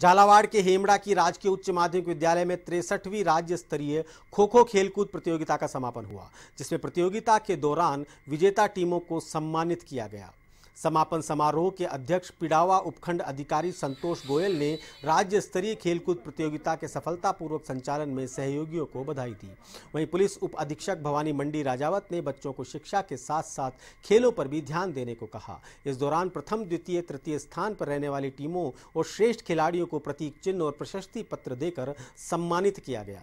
झालावाड़ के हेमड़ा की राजकीय उच्च माध्यमिक विद्यालय में तिरसठवीं राज्य स्तरीय खो खो खेलकूद प्रतियोगिता का समापन हुआ जिसमें प्रतियोगिता के दौरान विजेता टीमों को सम्मानित किया गया समापन समारोह के अध्यक्ष पिडावा उपखंड अधिकारी संतोष गोयल ने राज्य स्तरीय खेलकूद प्रतियोगिता के सफलतापूर्वक संचालन में सहयोगियों को बधाई दी वहीं पुलिस उप अधीक्षक भवानी मंडी राजावत ने बच्चों को शिक्षा के साथ साथ खेलों पर भी ध्यान देने को कहा इस दौरान प्रथम द्वितीय तृतीय स्थान पर रहने वाली टीमों और श्रेष्ठ खिलाड़ियों को प्रतीक चिन्ह और प्रशस्ति पत्र देकर सम्मानित किया गया